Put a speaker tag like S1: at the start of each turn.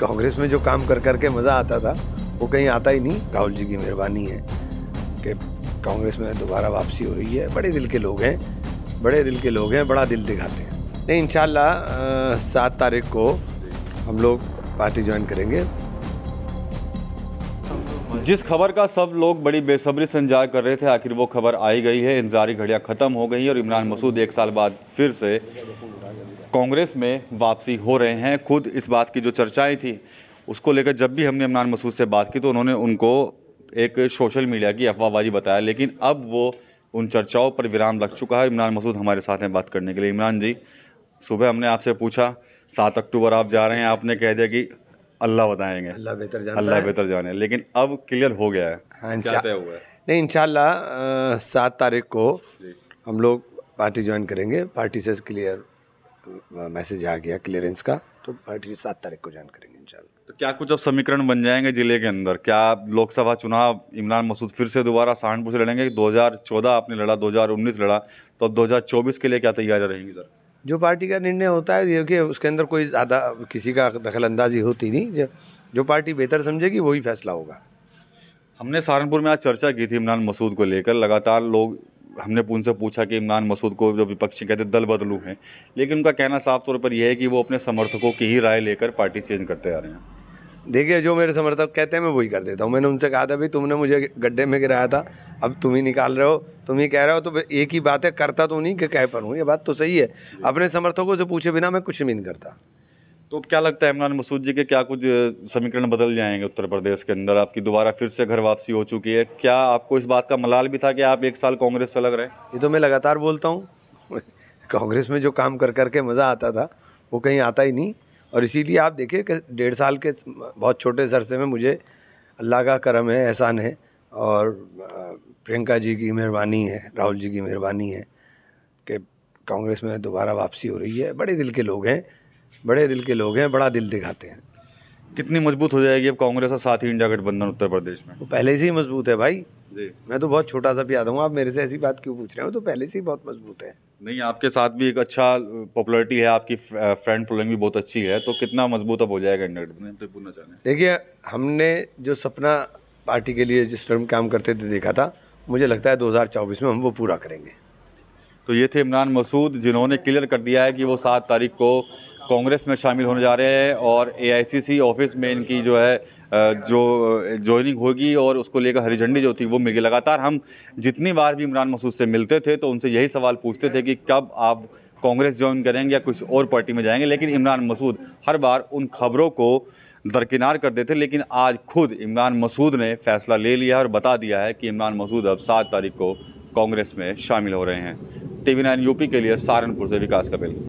S1: कांग्रेस में जो काम कर करके मज़ा आता था वो कहीं आता ही नहीं राहुल जी की मेहरबानी है कि कांग्रेस में दोबारा वापसी हो रही है बड़े दिल के लोग हैं बड़े दिल के लोग हैं बड़ा दिल दिखाते हैं नहीं इन सात तारीख को हम लोग पार्टी ज्वाइन करेंगे जिस खबर का सब लोग बड़ी
S2: बेसब्री से इंतजार कर रहे थे आखिर वो खबर आई गई है इंतजारी घड़ियाँ ख़त्म हो गई और इमरान मसूद एक साल बाद फिर से कांग्रेस में वापसी हो रहे हैं खुद इस बात की जो चर्चाएं थी उसको लेकर जब भी हमने इमरान मसूद से बात की तो उन्होंने उनको एक सोशल मीडिया की अफवाहबाजी बताया लेकिन अब वो उन चर्चाओं पर विराम लग चुका है इमरान मसूद हमारे साथ हैं बात करने के लिए इमरान जी सुबह हमने आपसे पूछा सात अक्टूबर आप जा रहे हैं आपने कह दिया कि
S1: अल्लाह बताएंगे अल्लाह बेहतर जाने अल्लाह बेहतर जाने लेकिन अब क्लियर हो गया है हाँ क्या तय हुआ है नहीं इंशाल्लाह सात तारीख को हम लोग पार्टी ज्वाइन करेंगे पार्टी से क्लियर मैसेज आ गया क्लियरेंस का तो पार्टी सात तारीख को ज्वाइन करेंगे
S2: इंशाल्लाह तो क्या कुछ अब समीकरण बन जाएंगे जिले के अंदर क्या लोकसभा चुनाव इमरान मसूद फिर से दोबारा सहारनपुर से लड़ेंगे 2014 आपने लड़ा 2019 लड़ा तो अब 2024 के लिए क्या तैयारियां
S1: रहेंगी सर जो पार्टी का निर्णय होता है देखिए उसके अंदर कोई ज़्यादा किसी का दखल अंदाजी होती नहीं जो पार्टी बेहतर समझेगी वही फैसला होगा हमने सहारनपुर में आज चर्चा
S2: की थी इमरान मसूद को लेकर लगातार लोग हमने उनसे पूछा कि इमरान मसूद को जो विपक्ष कहते दल बदलू हैं लेकिन उनका कहना साफ तौर पर यह है कि वो अपने समर्थकों की ही राय लेकर पार्टी चेंज करते आ
S1: रहे हैं देखिए जो मेरे समर्थक कहते हैं मैं वही कर देता हूँ मैंने उनसे कहा था भाई तुमने मुझे गड्ढे में गिराया था अब तुम ही निकाल रहे हो तुम ही कह रहे हो तो एक ही बात है करता तो नहीं कि कह पर हूँ ये बात तो सही है अपने समर्थकों से पूछे बिना मैं कुछ भी नहीं करता तो क्या लगता है इमरान मसूद
S2: जी के क्या कुछ समीकरण बदल जाएंगे उत्तर प्रदेश के अंदर आपकी दोबारा फिर से घर वापसी हो चुकी है क्या आपको
S1: इस बात का मलाल भी था कि आप एक साल कांग्रेस से लग रहे ये तो मैं लगातार बोलता हूँ कांग्रेस में जो काम कर करके मज़ा आता था वो कहीं आता ही नहीं और इसीलिए आप देखिए कि डेढ़ साल के बहुत छोटे सरसे में मुझे अल्लाह का करम है एहसान है और प्रियंका जी की मेहरबानी है राहुल जी की मेहरबानी है कि कांग्रेस में दोबारा वापसी हो रही है बड़े दिल के लोग हैं बड़े दिल के लोग हैं बड़ा दिल दिखाते हैं कितनी मजबूत हो जाएगी अब कांग्रेस और साथ ही इंडिया गठबंधन उत्तर प्रदेश में वो पहले से ही मजबूत है भाई जी मैं तो बहुत छोटा सा भी हूँ आप मेरे से ऐसी बात क्यों पूछ रहे हो तो पहले से ही बहुत मजबूत है
S2: नहीं आपके साथ भी एक अच्छा पॉपुलरिटी है आपकी फ्रेंड फॉलोइंग भी बहुत अच्छी है तो कितना मजबूत अब हो जाएगा इंडिया गठबंधन तो पूछना चाह
S1: देखिए हमने जो सपना पार्टी के लिए जिस टर्म काम करते थे देखा था मुझे लगता है दो में हम वो पूरा करेंगे तो ये थे इमरान मसूद
S2: जिन्होंने क्लियर कर दिया है कि वो सात तारीख को कांग्रेस में शामिल होने जा रहे हैं और एआईसीसी ऑफिस में इनकी जो है जो ज्वाइनिंग होगी और उसको लेकर हरी झंडी जो थी वो मिली लगातार हम जितनी बार भी इमरान मसूद से मिलते थे तो उनसे यही सवाल पूछते थे कि कब आप कांग्रेस ज्वाइन करेंगे या कुछ और पार्टी में जाएंगे लेकिन इमरान मसूद हर बार उन खबरों को दरकिनार करते थे लेकिन आज खुद इमरान मसूद ने फैसला ले लिया और बता दिया है कि इमरान मसूद अब सात तारीख को कांग्रेस में शामिल हो रहे हैं टीवी नाइन यूपी के लिए सहारनपुर से विकास कपिल